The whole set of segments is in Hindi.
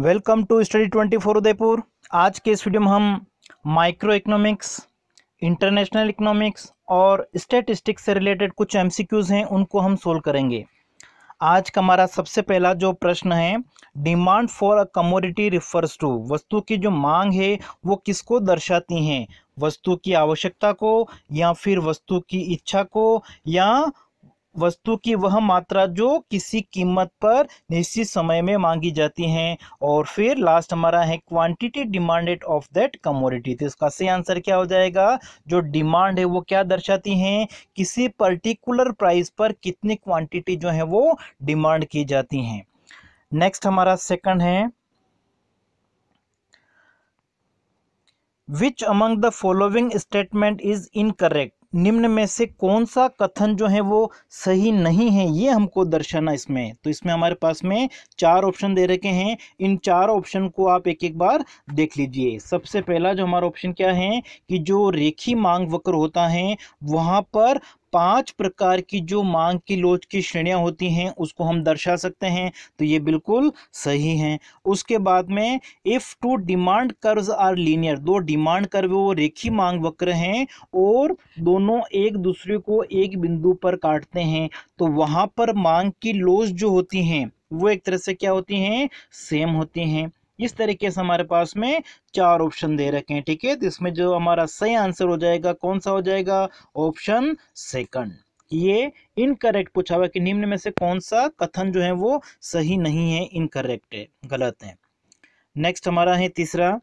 Welcome to study twenty four Udaipur आज के इस वीडियो में हम माइक्रो इकोनॉमिक्स इंटरनेशनल इकोनॉमिक्स और स्टेटिस्टिक्स से रिलेटेड कुछ एमसीक्यूज़ हैं उनको हम सोल्व करेंगे आज का हमारा सबसे पहला जो प्रश्न है demand for a commodity refers to वस्तु की जो मांग है वो किसको दर्शाती हैं वस्तु की आवश्यकता को या फिर वस्तु की इच्छा को या वस्तु की वह मात्रा जो किसी कीमत पर निश्चित समय में मांगी जाती है और फिर लास्ट हमारा है quantity demanded of that commodity तो इसका सही आंसर क्या हो जाएगा जो डिमांड है वो क्या दर्शाती है किसी पर्टिकुलर प्राइस पर कितनी क्वांटिटी जो है वो डिमांड की जाती हैं नेक्स्ट हमारा सेकंड है which among the following statement is incorrect निम्न में से कौन सा कथन जो है वो सही नहीं है ये हमको दर्शाना इसमें तो इसमें हमारे पास में चार ऑप्शन दे रखे हैं इन चार ऑप्शन को आप एक एक बार देख लीजिए सबसे पहला जो हमारा ऑप्शन क्या है कि जो रेखी मांग वक्र होता है वहाँ पर पांच प्रकार की जो मांग की लोच की श्रेणियां होती हैं उसको हम दर्शा सकते हैं तो ये बिल्कुल सही हैं उसके बाद में if two demand curves are linear दो डिमांड कर्व वो रेखी मांग वक्र हैं और दोनों एक दूसरे को एक बिंदु पर काटते हैं तो वहां पर मांग की लोच जो होती हैं वो एक तरह से क्या होती हैं सेम होती हैं इस तरीके से हमारे पास में चार ऑप्शन दे रखे हैं ठीक है तो इसमें जो हमारा सही आंसर हो जाएगा कौन सा हो जाएगा ऑप्शन सेकंड ये इनकरेक्ट पूछा हुआ कि निम्न में से कौन सा कथन जो है वो सही नहीं है इनकरेक्ट है गलत है नेक्स्ट हमारा है तीसरा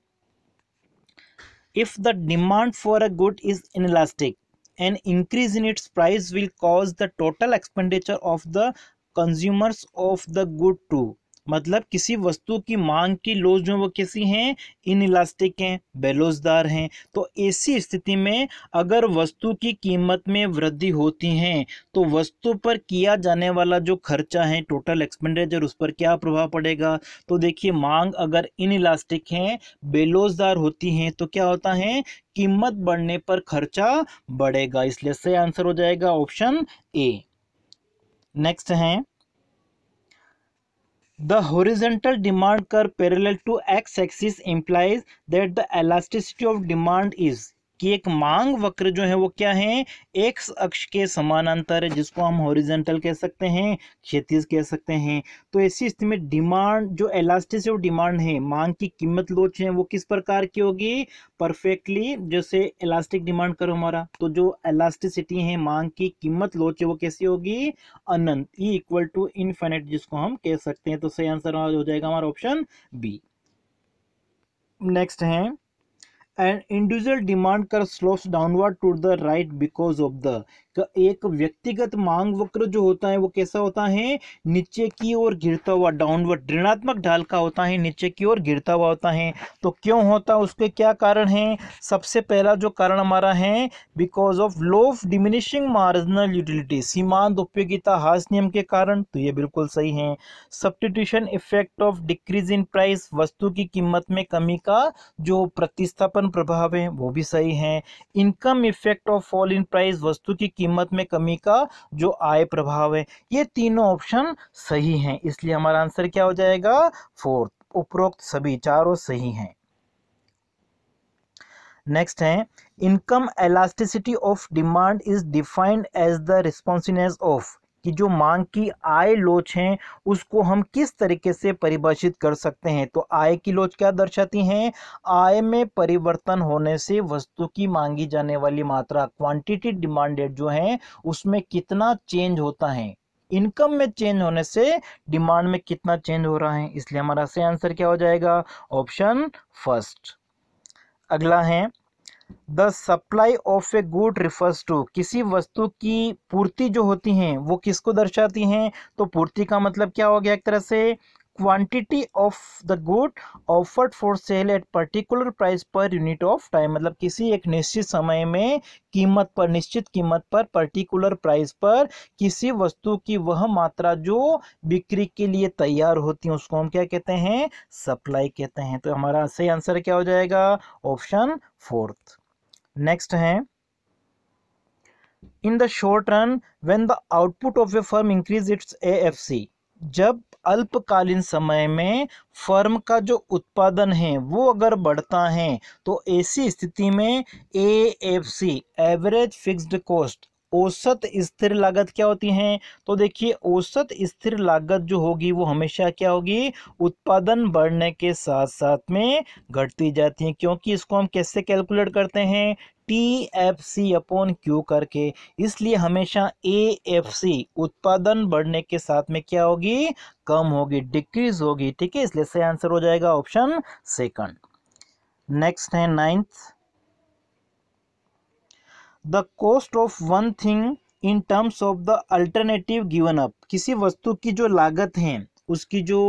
if the demand for a good is inelastic an increase in its price will cause the total expenditure of the consumers of the good to मतलब किसी वस्तु की मांग की लोज जो वो कैसी हैं इन इलास्टिक हैं बेलोजदार हैं तो ऐसी स्थिति में अगर वस्तु की कीमत में वृद्धि होती है तो वस्तु पर किया जाने वाला जो खर्चा है टोटल एक्सपेंडिचर उस पर क्या प्रभाव पड़ेगा तो देखिए मांग अगर इन इलास्टिक हैं बेलोजदार होती हैं तो क्या होता है कीमत बढ़ने पर खर्चा बढ़ेगा इसलिए सही आंसर हो जाएगा ऑप्शन ए नेक्स्ट है The horizontal demand curve parallel to x-axis implies that the elasticity of demand is कि एक मांग वक्र जो है वो क्या है एक्स अक्ष के समानांतर है जिसको हम हॉरिजेंटल कह सकते हैं क्षेत्र कह सकते हैं तो ऐसी स्थिति में डिमांड जो एलास्टिस डिमांड है मांग की कीमत लोच है वो किस प्रकार की होगी परफेक्टली जैसे इलास्टिक डिमांड करो हमारा तो जो एलास्टिसिटी है मांग की कीमत लोच है वो कैसी होगी अनंत ई इक्वल टू इनफेनेट जिसको हम कह सकते हैं तो सही आंसर हो जाएगा हमारा ऑप्शन बी नेक्स्ट है and individual demand curve slopes downward to the right because of the एक व्यक्तिगत मांग वक्र जो होता है वो कैसा होता है नीचे की ओर गिरता हुआ डाउनवर्ड ऋणात्मक ढाल का होता है नीचे की ओर गिरता हुआ होता है तो क्यों होता है उसके क्या कारण है सबसे पहला जो कारण हमारा है because of law of diminishing marginal utility सीमांत उपयोगिता हास नियम के कारण तो ये बिल्कुल सही है substitution effect of decrease in price वस्तु की कीमत में कमी का जो प्रतिस्थापन अनुकूलन प्रभाव है वो भी सही है income effect of fall in price वस्तु की कीमत में कमी का जो आय प्रभाव है ये तीनों ऑप्शन सही हैं इसलिए हमारा आंसर क्या हो जाएगा फोर्थ उपरोक्त सभी चारों सही हैं नेक्स्ट है income elasticity of demand is defined as the responsiveness of कि जो मांग की आय लोच हैं उसको हम किस तरीके से परिभाषित कर सकते हैं तो आय की लोच क्या दर्शाती हैं आय में परिवर्तन होने से वस्तु की मांगी जाने वाली मात्रा क्वांटिटी डिमांडेड जो है उसमें कितना चेंज होता है इनकम में चेंज होने से डिमांड में कितना चेंज हो रहा है इसलिए हमारा से आंसर क्या हो जाएगा ऑप्शन फर्स्ट अगला है the supply of a good refers to किसी वस्तु की पूर्ति जो होती हैं वो किसको दर्शाती हैं तो पूर्ति का मतलब क्या हो गया एक तरह से quantity of the good offered for sale at particular price per unit of time मतलब किसी एक निश्चित समय में कीमत पर निश्चित कीमत पर पर्टिकुलर प्राइस पर किसी वस्तु की वह मात्रा जो बिक्री के लिए तैयार होती है उसको हम क्या कहते हैं सप्लाई कहते हैं तो हमारा सही आंसर क्या हो जाएगा ऑप्शन फोर्थ नेक्स्ट है in the short run when the output of a firm increase its AFC जब अल्पकालीन समय में फर्म का जो उत्पादन है वो अगर बढ़ता है तो ऐसी स्थिति में A F C average fixed cost औसत स्थिर लागत क्या होती है तो देखिए औसत स्थिर लागत जो होगी वो हमेशा क्या होगी उत्पादन बढ़ने के साथ साथ में घटती जाती है क्योंकि इसको हम कैसे कैलकुलेट करते हैं T F C upon Q करके इसलिए हमेशा ए एफ सी उत्पादन बढ़ने के साथ में क्या होगी कम होगी डिक्रीज होगी ठीक है इसलिए सही आंसर हो जाएगा ऑप्शन सेकंड नेक्स्ट है ninth the cost of one thing in terms of the alternative given up किसी वस्तु की जो लागत है उसकी जो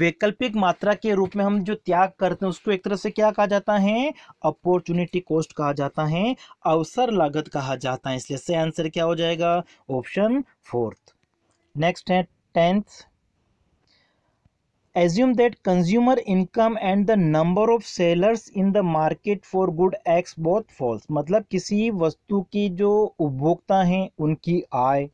वैकल्पिक मात्रा के रूप में हम जो त्याग करते हैं उसको एक तरह से क्या कहा जाता है अपॉर्चुनिटी कॉस्ट कहा जाता है अवसर लागत कहा जाता है इसलिए से आंसर क्या हो जाएगा ऑप्शन फोर्थ नेक्स्ट है tenth assume that consumer income and the number of sellers in the market for good acts both false मतलब किसी वस्तु की जो उपभोक्ता हैं उनकी आय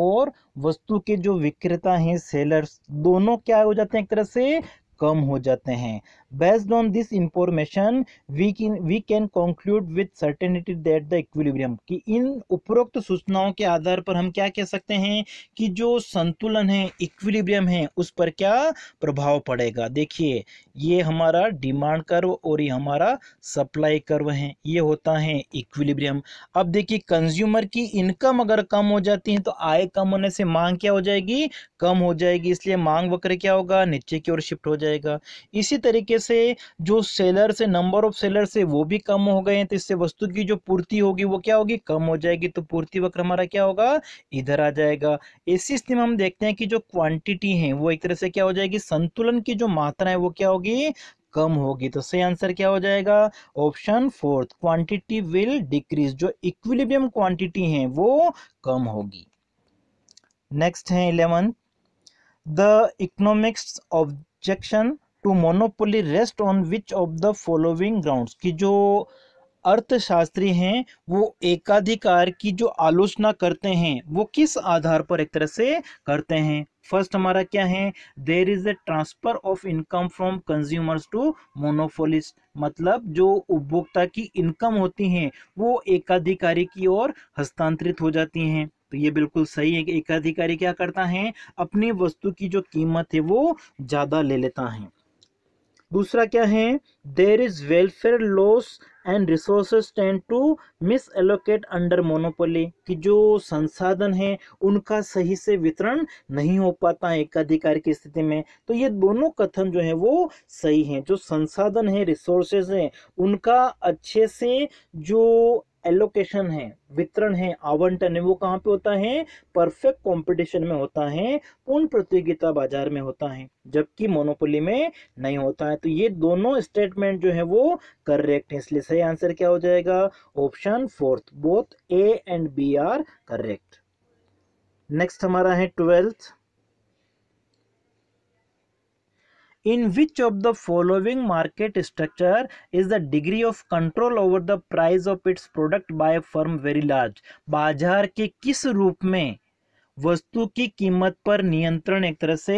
और वस्तु के जो विक्रेता हैं सेलर्स दोनों क्या हो जाते हैं एक तरह से कम हो जाते हैं based on this information we can we can conclude with certainty that the equilibrium कि इन उपरोक्त सूचनाओं के आधार पर हम क्या कह सकते हैं कि जो संतुलन है इक्विलिब्रियम है उस पर क्या प्रभाव पड़ेगा देखिए ये हमारा डिमांड कर्व और ये हमारा सप्लाई कर्व है ये होता है इक्विलिब्रियम अब देखिए कंज्यूमर की इनकम अगर कम हो जाती है तो आय कम होने से मांग क्या हो जाएगी कम हो जाएगी इसलिए मांग वक्र क्या होगा नीचे की ओर शिफ्ट हो जाएगा इसी तरीके से जो सेलर से नंबर ऑफ सेलर से वो भी कम हो गए हैं तो इससे वस्तु की जो पूर्ति होगी वो क्या होगी कम हो जाएगी तो पूर्ति वक्र हमारा क्या होगा इधर आ जाएगा इसी स्थिति में हम देखते हैं कि जो क्वांटिटी है वो एक तरह से क्या हो जाएगी संतुलन की जो मात्रा है वो क्या होगी कम होगी तो सही आंसर क्या हो जाएगा option fourth quantity will decrease जो इक्विलिब्रियम क्वांटिटी है वो कम होगी नेक्स्ट है eleventh the economics objection to monopoly rest on which of the following grounds कि जो अर्थशास्त्री हैं वो एकाधिकार की जो आलोचना करते हैं वो किस आधार पर एक तरह से करते हैं फर्स्ट हमारा क्या है there is a transfer of income from consumers to monopolist मतलब जो उपभोक्ता की इनकम होती हैं वो एकाधिकारी की ओर हस्तांतरित हो जाती हैं तो ये बिल्कुल सही है कि एकाधिकारी क्या करता है अपनी वस्तु की जो कीमत है वो ज़्यादा ले लेता है दूसरा क्या है there is welfare loss and resource tend to misallocate under monopoly कि जो संसाधन है उनका सही से वितरण नहीं हो पाता है एकाधिकार की स्थिति में तो ये दोनों कथन जो है वो सही हैं जो संसाधन है रिसोर्सेज हैं उनका अच्छे से जो एलोकेशन है वितरण है आवंटन है वो कहाँ पे होता है परफेक्ट कंपटीशन में होता है पूर्ण प्रतियोगिता बाजार में होता है जबकि मोनोपोली में नहीं होता है तो ये दोनों स्टेटमेंट जो है वो करेक्ट है इसलिए सही आंसर क्या हो जाएगा option fourth both A and B are correct next हमारा है twelfth in which of the following market structure is the degree of control over the price of its product by a firm very large बाजार के किस रूप में वस्तु की कीमत पर नियंत्रण एक तरह से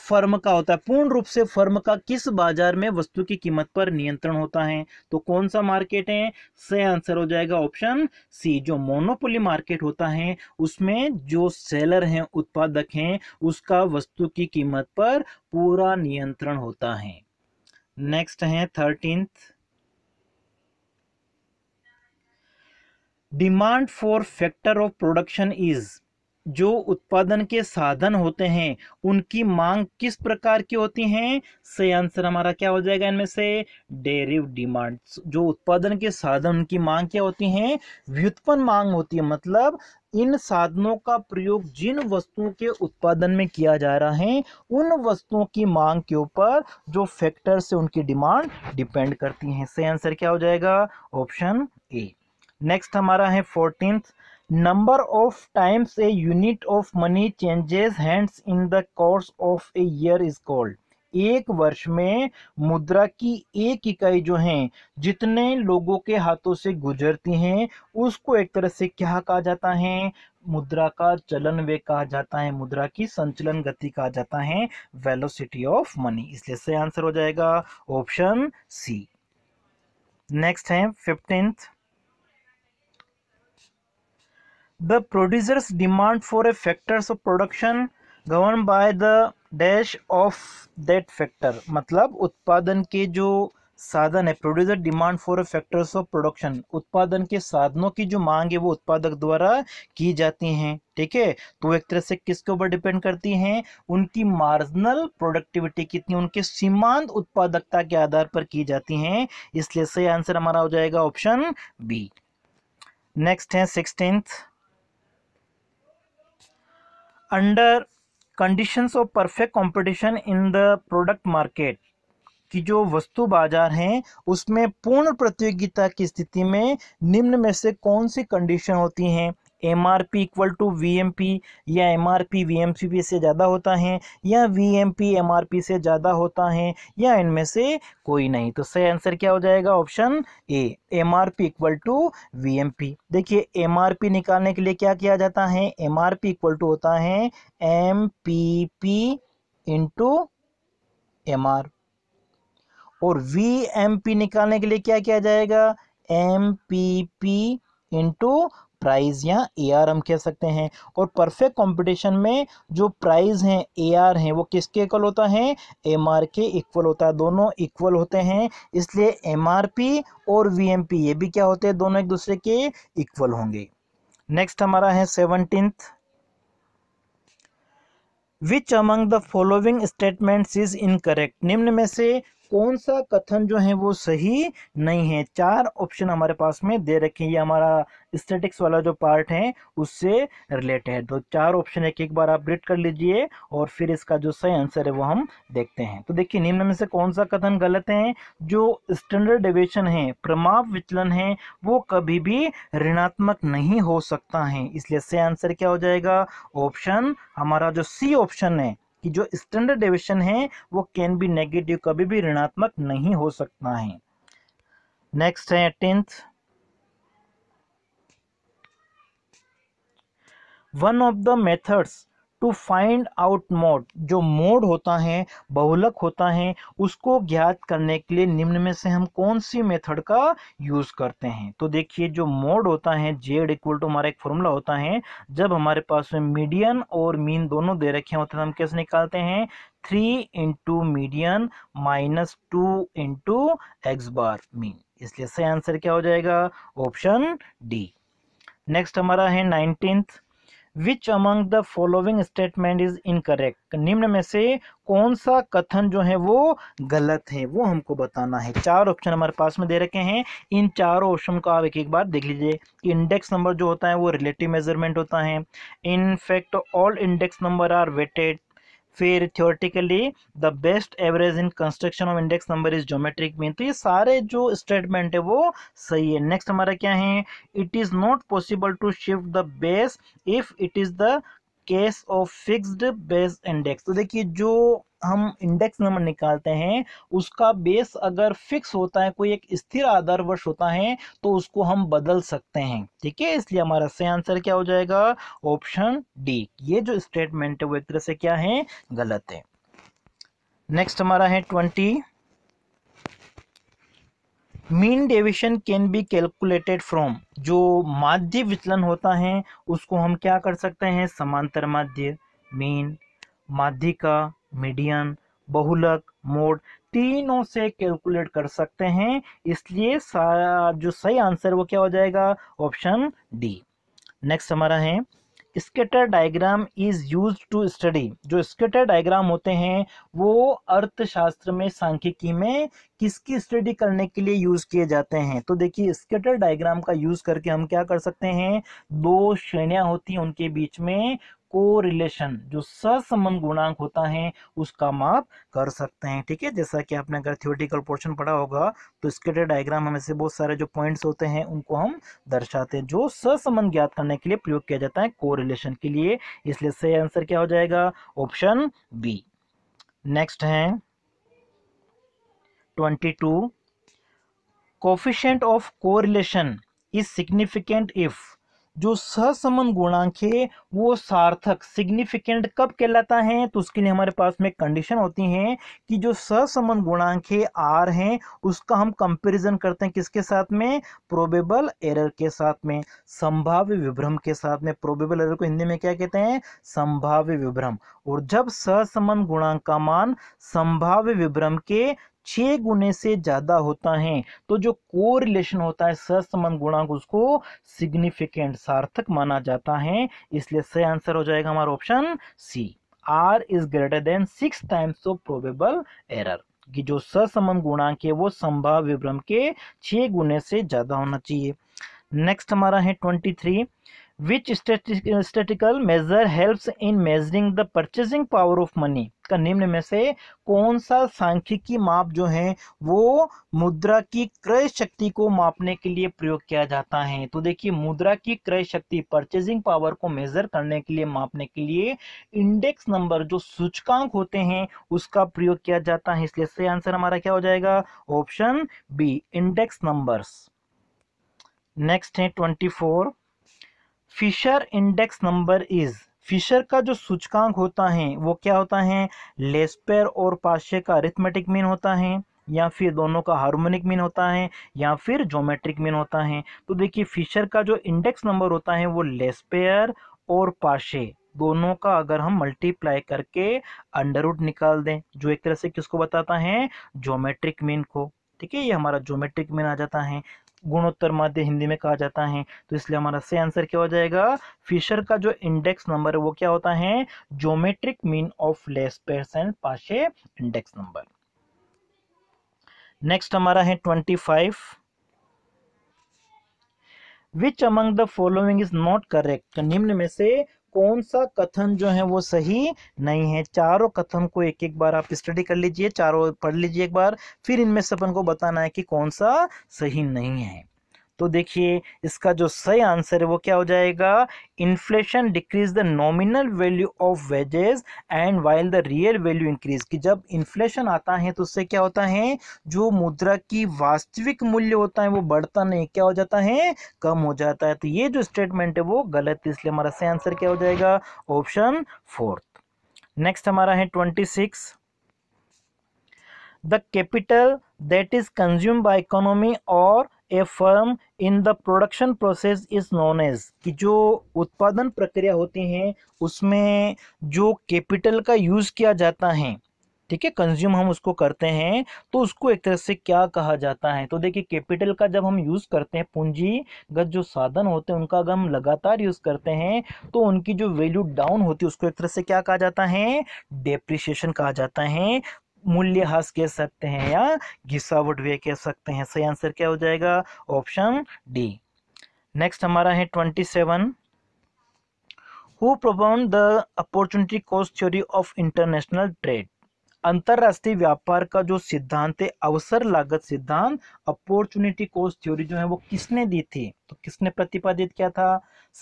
फर्म का होता है पूर्ण रूप से फर्म का किस बाजार में वस्तु की कीमत पर नियंत्रण होता है तो कौन सा मार्केट है से आंसर हो जाएगा ऑप्शन सी जो मोनोपोली मार्केट होता है उसमें जो सेलर हैं उत्पादक हैं उसका वस्तु की कीमत पर पूरा नियंत्रण होता है नेक्स्ट है thirteenth demand for factor of production is जो उत्पादन के साधन होते हैं उनकी मांग किस प्रकार की होती हैं सही आंसर हमारा क्या हो जाएगा इनमें से डेरिव डिमांड जो उत्पादन के साधन उनकी मांग क्या होती हैं व्युत्पन्न मांग होती है मतलब इन साधनों का प्रयोग जिन वस्तुओं के उत्पादन में किया जा रहा है उन वस्तुओं की मांग के ऊपर जो फैक्टर से उनकी डिमांड डिपेंड करती हैं सही आंसर क्या हो जाएगा ऑप्शन ए नेक्स्ट हमारा है fourteen number of times a unit of money changes hands in the course of a year is called एक वर्ष में मुद्रा की एक इकाई जो है जितने लोगों के हाथों से गुजरती हैं उसको एक तरह से क्या कहा जाता है मुद्रा का चलन वे कहा जाता है मुद्रा की संचलन गति कहा जाता है वेलोसिटी ऑफ मनी इसलिए सही आंसर हो जाएगा ऑप्शन सी नेक्स्ट है fifteenth the producer's demand for a factors of production governed by the dash of that factor मतलब उत्पादन के जो साधन है producer demand for factors of production उत्पादन के साधनों की जो मांग है वो उत्पादक द्वारा की जाती हैं ठीक है तो एक तरह से किसके ऊपर डिपेंड करती हैं उनकी मार्जिनल प्रोडक्टिविटी कितनी उनके सीमांत उत्पादकता के आधार पर की जाती हैं इसलिए सही आंसर हमारा हो जाएगा ऑप्शन बी नेक्स्ट है sixteenth under conditions of perfect competition in the product market कि जो वस्तु बाजार हैं उसमें पूर्ण प्रतियोगिता की स्थिति में निम्न में से कौन सी कंडीशन होती हैं M R P equal to V M P या M R P V M C P से ज़्यादा होता है या V M P M R P से ज़्यादा होता है या इनमें से कोई नहीं तो सही आंसर क्या हो जाएगा option A M R P equal to V M P देखिए एम आर पी निकालने के लिए क्या किया जाता है M R P equal to होता है M P P into M R और वी एम पी निकालने के लिए क्या किया जाएगा M P P into price या एआर हम कह सकते हैं और परफेक्ट कंपटीशन में जो प्राइस हैं एआर हैं वो किसके इक्वल होता है एमआर के इक्वल होता है दोनों इक्वल होते हैं इसलिए एमआरपी और वीएमपी ये भी क्या होते हैं दोनों एक दूसरे के इक्वल होंगे नेक्स्ट हमारा है seventeenth which among the following statements is incorrect निम्न में से कौन सा कथन जो है वो सही नहीं है चार ऑप्शन हमारे पास में दे रखे हैं ये हमारा स्टेटिक्स वाला जो पार्ट है उससे रिलेटेड तो चार ऑप्शन एक एक बार आप रीड कर लीजिए और फिर इसका जो सही आंसर है वो हम देखते हैं तो देखिए निम्न में से कौन सा कथन गलत है जो स्टैंडर्ड डेविएशन है प्रमाप विचलन है वो कभी भी ऋणात्मक नहीं हो सकता है इसलिए सही आंसर क्या हो जाएगा ऑप्शन हमारा जो सी ऑप्शन है कि जो स्टैंडर्ड डेविशन है वो कैन बी नेगेटिव कभी भी ऋणात्मक नहीं हो सकता है नेक्स्ट है tenth one of the methods to find out mode जो मोड होता है बहुलक होता है उसको ज्ञात करने के लिए निम्न में से हम कौन सी मेथड का यूज़ करते हैं तो देखिए जो मोड होता है जेड इक्वल टू हमारा एक फॉर्मूला होता है जब हमारे पास में मीडियन और मीन दोनों दे रखे होते हैं मतलब हम कैसे निकालते हैं three into median minus two into X bar mean इसलिए सही आंसर क्या हो जाएगा ऑप्शन डी नेक्स्ट हमारा है nineteenth which among the following statement is incorrect निम्न में से कौन सा कथन जो है वो गलत है वो हमको बताना है चार ऑप्शन हमारे पास में दे रखे हैं इन चारों ऑप्शन को आप एक एक बार देख लीजिए इंडेक्स नंबर जो होता है वो रिलेटिव मेजरमेंट होता है in fact all index number are weighted फिर theoretically the best average in construction of index number is geometric mean तो ये सारे जो स्टेटमेंट है वो सही है नेक्स्ट हमारा क्या है it is not possible to shift the base if it is the case of fixed base index तो देखिए जो हम इंडेक्स नंबर निकालते हैं उसका बेस अगर फिक्स होता है कोई एक स्थिर आधार वर्ष होता है तो उसको हम बदल सकते हैं ठीक है इसलिए हमारा सही आंसर क्या हो जाएगा ऑप्शन डी ये जो स्टेटमेंट है वो एक तरह से क्या है गलत है नेक्स्ट हमारा है twenty mean deviation can be calculated from जो माध्य विचलन होता है उसको हम क्या कर सकते हैं समांतर माध्य मीन माध्यिका मीडियन बहुलक मोड तीनों से कैलकुलेट कर सकते हैं इसलिए जो सही आंसर वो क्या हो जाएगा ऑप्शन डी नेक्स्ट हमारा है scatter diagram is use to study जो स्केटर डायग्राम होते हैं वो अर्थशास्त्र में सांख्यिकी में किसकी स्टडी करने के लिए यूज़ किए जाते हैं तो देखिए स्केटर डायग्राम का यूज़ करके हम क्या कर सकते हैं दो श्रेणियां होती हैं उनके बीच में कोरिलेशन जो सहसंबंध गुणांक होता है उसका माप कर सकते हैं ठीक है जैसा कि आपने अगर थियोटिकल पोर्शन पढ़ा होगा तो इसके डायग्राम हमें से बहुत सारे जो पॉइंट्स होते हैं उनको हम दर्शाते हैं जो सहसंबंध ज्ञात करने के लिए प्रयोग किया जाता है कोरिलेशन के लिए इसलिए सही आंसर क्या हो जाएगा ऑप्शन बी नेक्स्ट है twenty two coefficient of correlation is significant if जो सहसमन गुणांक है वो सार्थक सिग्निफिकेंट कब कहलाता है तो उसके लिए हमारे पास में कंडीशन होती है कि जो सहसमन गुणांक है आर है उसका हम कंपैरिजन करते हैं किसके साथ में प्रोबेबल एरर के साथ में संभाव्य विभ्रम के साथ में प्रोबेबल एरर को हिंदी में क्या कहते हैं संभाव्य विभ्रम और जब सहसमन गुणांक का मान संभाव्य विभ्रम के छः गुने से ज़्यादा होता है तो जो को रिलेशन होता है सहसंबंध गुणांक उसको सिग्निफिकेंट सार्थक माना जाता है इसलिए सही आंसर हो जाएगा हमारा option C R is greater than six times of probable error कि जो सहसंबंध गुणांक है वो संभाव विभ्रम के छः गुने से ज़्यादा होना चाहिए नेक्स्ट हमारा है twenty three which statistical measure helps in measuring the purchasing power of money का निम्न में से कौन सा सांख्यिकी माप जो है वो मुद्रा की क्रय शक्ति को मापने के लिए प्रयोग किया जाता है तो देखिए मुद्रा की क्रय शक्ति परचेजिंग पावर को मेजर करने के लिए मापने के लिए इंडेक्स नंबर जो सूचकांक होते हैं उसका प्रयोग किया जाता है इसलिए सही आंसर हमारा क्या हो जाएगा option B index numbers next है twenty four Fisher index number is Fisher का जो सूचकांक होता है वो क्या होता है लेस्पेर और पाशे का अरिथमेटिक मीन होता है या फिर दोनों का हार्मोनिक मीन होता है या फिर जोमेट्रिक मीन होता है तो देखिए फिशर का जो इंडेक्स नंबर होता है वो लेस्पेयर और पाशे दोनों का अगर हम मल्टीप्लाई करके अंडरवुड निकाल दें जो एक तरह से किसको बताता है जोमेट्रिक मीन को ठीक है ये हमारा जोमेट्रिक मीन आ जाता है गुणोत्तर माध्य हिंदी में कहा जाता है तो इसलिए हमारा से आंसर क्या हो जाएगा फिशर का जो इंडेक्स नंबर है वो क्या होता है geometric mean of Laspeyres Paasche index number next हमारा है twenty five which among the following is not correct निम्न में से कौन सा कथन जो है वो सही नहीं है चारों कथन को एक एक बार आप स्टडी कर लीजिए चारों पढ़ लीजिए एक बार फिर इनमें से अपन को बताना है कि कौन सा सही नहीं है तो देखिए इसका जो सही आंसर है वो क्या हो जाएगा inflation decrease the nominal value of wages and while the real value increase कि जब इन्फ्लेशन आता है तो उससे क्या होता है जो मुद्रा की वास्तविक मूल्य होता है वो बढ़ता नहीं क्या हो जाता है कम हो जाता है तो ये जो स्टेटमेंट है वो गलत है इसलिए हमारा सही आंसर क्या हो जाएगा ऑप्शन फोर्थ नेक्स्ट हमारा है twenty six the capital that is consume by economy और a firm in the production process is known as कि जो उत्पादन प्रक्रिया होती हैं उसमें जो कैपिटल का यूज़ किया जाता है ठीक है कंज्यूम हम उसको करते हैं तो उसको एक तरह से क्या कहा जाता है तो देखिए कैपिटल का जब हम यूज़ करते हैं पूंजीगत जो साधन होते हैं उनका अगर हम लगातार यूज़ करते हैं तो उनकी जो वैल्यू डाउन होती है उसको एक तरह से क्या कहा जाता है डेप्रिसिएशन कहा जाता है मूल्य हास कह सकते हैं या घिसावट व्यय कह सकते हैं सही आंसर क्या हो जाएगा ऑप्शन डी नेक्स्ट हमारा है twenty seven who propound the opportunity cost theory of international trade अंतर्राष्ट्रीय व्यापार का जो सिद्धांत है अवसर लागत सिद्धांत अपॉर्चुनिटी कॉस्ट थ्योरी जो है वो किसने दी थी तो किसने प्रतिपादित किया था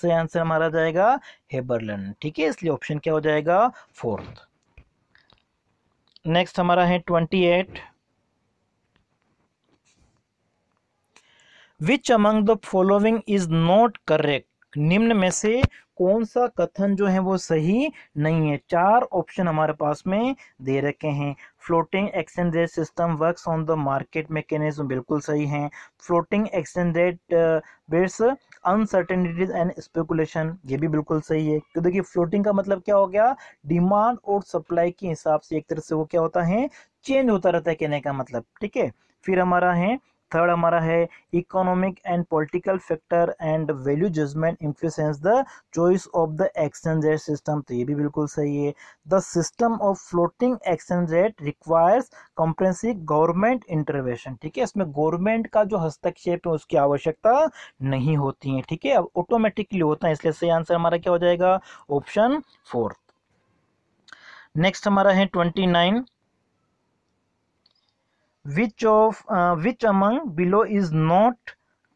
सही आंसर हमारा जाएगा हेबरलन ठीक है इसलिए ऑप्शन क्या हो जाएगा फोर्थ नेक्स्ट हमारा है twenty eight which among the following is not correct निम्न में से कौन सा कथन जो है वो सही नहीं है चार ऑप्शन हमारे पास में दे रखे हैं floating exchange rate system works on the market mechanism बिल्कुल सही है floating exchange rate begets uncertainties and speculation ये भी बिल्कुल सही है तो देखिए फ्लोटिंग का मतलब क्या हो गया डिमांड और सप्लाई के हिसाब से एक तरह से वो क्या होता है चेंज होता रहता है कहने का मतलब ठीक है फिर हमारा है थर्ड हमारा है economic and political factor and value judgement influence the choice of the exchange rate system तो ये भी बिल्कुल सही है the system of floating exchange rate requires comprehensive government intervention ठीक है इसमें गवर्नमेंट का जो हस्तक्षेप है उसकी आवश्यकता नहीं होती है ठीक है अब ऑटोमेटिकली होता है इसलिए सही आंसर हमारा क्या हो जाएगा ऑप्शन फोर्थ नेक्स्ट हमारा है twenty nine which of which among below is not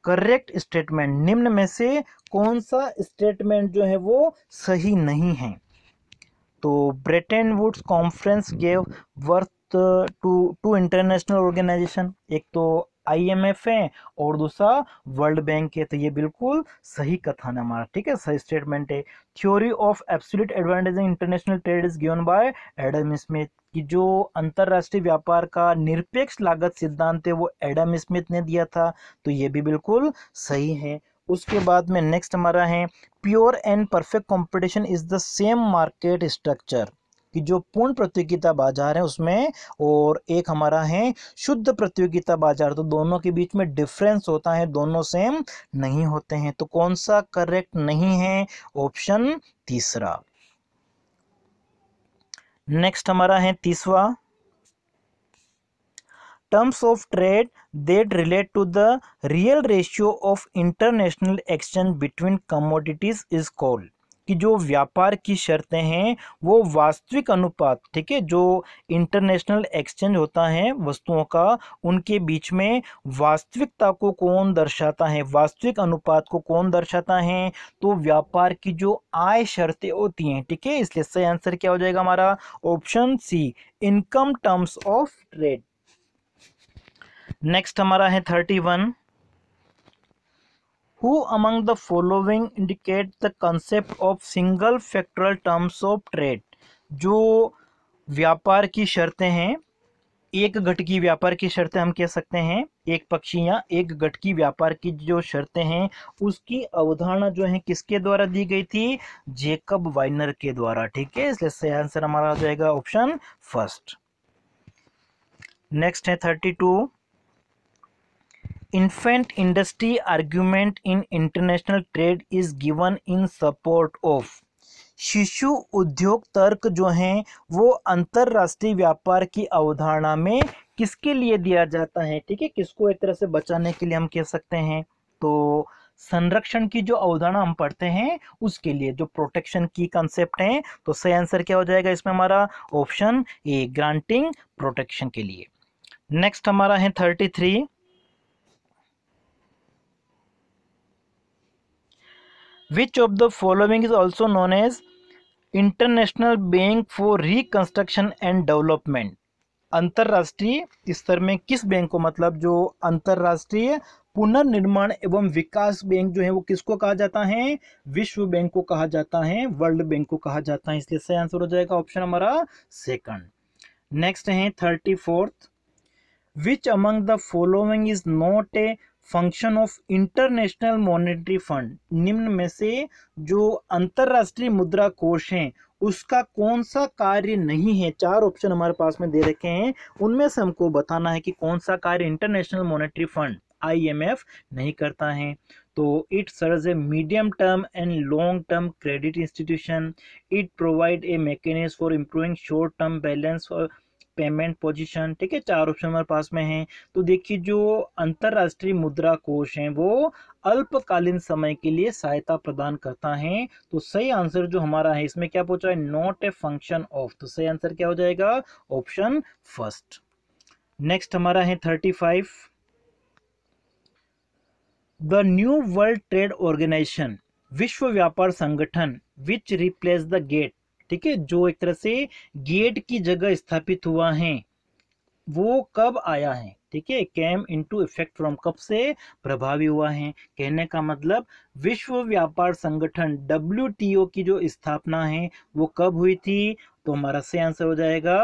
correct statement निम्न में से कौन सा स्टेटमेंट जो है वो सही नहीं है तो Bretton Woods conference gave birth to two international organisation एक तो आईएमएफ है और दूसरा वर्ल्ड बैंक है तो ये बिल्कुल सही कथन है हमारा ठीक है सही स्टेटमेंट है theory of absolute advantage international trade is given by Adam Smith कि जो अंतर्राष्ट्रीय व्यापार का निरपेक्ष लागत सिद्धांत है वो एडम स्मिथ ने दिया था तो ये भी बिल्कुल सही है उसके बाद में नेक्स्ट हमारा है pure and perfect competition is the same market structure कि जो पूर्ण प्रतियोगिता बाजार है उसमें और एक हमारा है शुद्ध प्रतियोगिता बाजार तो दोनों के बीच में डिफरेंस होता है दोनों सेम नहीं होते हैं तो कौन सा करेक्ट नहीं है ऑप्शन तीसरा नेक्स्ट हमारा है तीसवा terms of trade that relate to the real ratio of international exchange between commodities is called कि जो व्यापार की शर्तें हैं वो वास्तविक अनुपात ठीक है जो इंटरनेशनल एक्सचेंज होता है वस्तुओं का उनके बीच में वास्तविकता को कौन दर्शाता है वास्तविक अनुपात को कौन दर्शाता है तो व्यापार की जो आय शर्तें होती हैं ठीक है इसलिए सही आंसर क्या हो जाएगा हमारा option C income terms of trade next हमारा है thirty one Who among the following indicate the concept of single factorial terms of trade? जो व्यापार की शर्तें हैं एक घट की व्यापार की शर्तें हम कह सकते हैं एक पक्षी या एक घट की व्यापार की जो शर्तें हैं उसकी अवधारणा जो है किसके द्वारा दी गई थी जेकब वाइनर के द्वारा ठीक है इसलिए सही आंसर हमारा आ जाएगा ऑप्शन फर्स्ट नेक्स्ट है thirty two infant industry argument in international trade is given in support of शिशु उद्योग तर्क जो हैं वो अंतर्राष्ट्रीय व्यापार की अवधारणा में किसके लिए दिया जाता है ठीक है किसको एक तरह से बचाने के लिए हम कह सकते हैं तो संरक्षण की जो अवधारणा हम पढ़ते हैं उसके लिए जो प्रोटेक्शन की कंसेप्ट है तो सही आंसर क्या हो जाएगा इसमें हमारा ऑप्शन ए ग्रांटिंग प्रोटेक्शन के लिए नेक्स्ट हमारा है thirty three which of the following is also known as international bank for reconstruction and development अंतर्राष्ट्रीय स्तर में किस बैंक को मतलब जो अंतर्राष्ट्रीय पुनर्निर्माण एवं विकास बैंक जो है वो किसको कहा जाता है विश्व बैंक को कहा जाता है वर्ल्ड बैंक को कहा जाता है इसलिए सही आंसर हो जाएगा ऑप्शन हमारा सेकंड नेक्स्ट है thirty fourth which among the following is not a function of international monetary fund निम्न में से जो अंतर्राष्ट्रीय मुद्रा कोष हैं उसका कौन सा कार्य नहीं है चार ऑप्शन हमारे पास में दे रखे हैं उनमें से हमको बताना है कि कौन सा कार्य इंटरनेशनल मॉनेटरी फंड आईएमएफ नहीं करता है तो it serve a medium term and long term credit institution it provide a mechanism for improving short term balance payment position ठीक है चार ऑप्शन हमारे पास में है तो देखिए जो अंतरराष्ट्रीय मुद्रा कोष है वो अल्पकालीन समय के लिए सहायता प्रदान करता है तो सही आंसर जो हमारा है इसमें क्या पूछा है नॉट ए फंक्शन ऑफ तो सही आंसर क्या हो जाएगा ऑप्शन फर्स्ट नेक्स्ट हमारा है thirty five the new World Trade Organization विश्व व्यापार संगठन विच रिप्लेस द गेट ठीक है जो एक तरह से गेट की जगह स्थापित हुआ है वो कब आया है ठीक है कैम इनटू इफेक्ट फ्रॉम कब से प्रभावी हुआ है कहने का मतलब विश्व व्यापार संगठन डब्ल्यू की जो स्थापना है वो कब हुई थी तो हमारा से आंसर हो जाएगा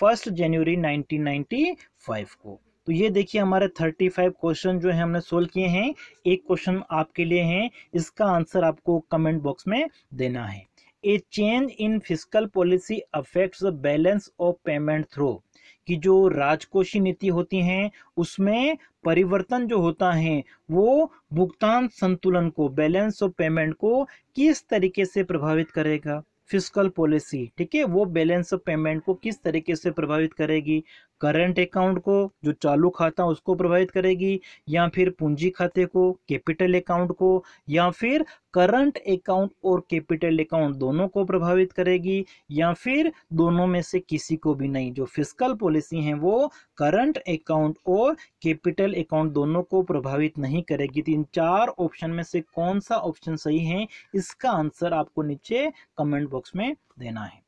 फर्स्ट जनवरी 1995 को तो ये देखिए हमारे 35 क्वेश्चन जो है हमने सोल्व किए हैं एक क्वेश्चन आपके लिए है इसका आंसर आपको कमेंट बॉक्स में देना है a change in physical policy affects the balance of payment through कि जो राजकोषी नीति होती है उसमें परिवर्तन जो होता है वो भुगतान संतुलन को बैलेंस ऑफ पेमेंट को किस तरीके से प्रभावित करेगा फिजिकल पॉलिसी ठीक है वो बैलेंस ऑफ पेमेंट को किस तरीके से प्रभावित करेगी करंट अकाउंट को जो चालू खाता उसको प्रभावित करेगी या फिर पूंजी खाते को कैपिटल अकाउंट को या फिर करंट अकाउंट और कैपिटल अकाउंट दोनों को प्रभावित करेगी या फिर दोनों में से किसी को भी नहीं जो फिजिकल पॉलिसी है वो करंट अकाउंट और कैपिटल अकाउंट दोनों को प्रभावित नहीं करेगी तो इन चार ऑप्शन में से कौन सा ऑप्शन सही है इसका आंसर आपको नीचे कमेंट बॉक्स में देना है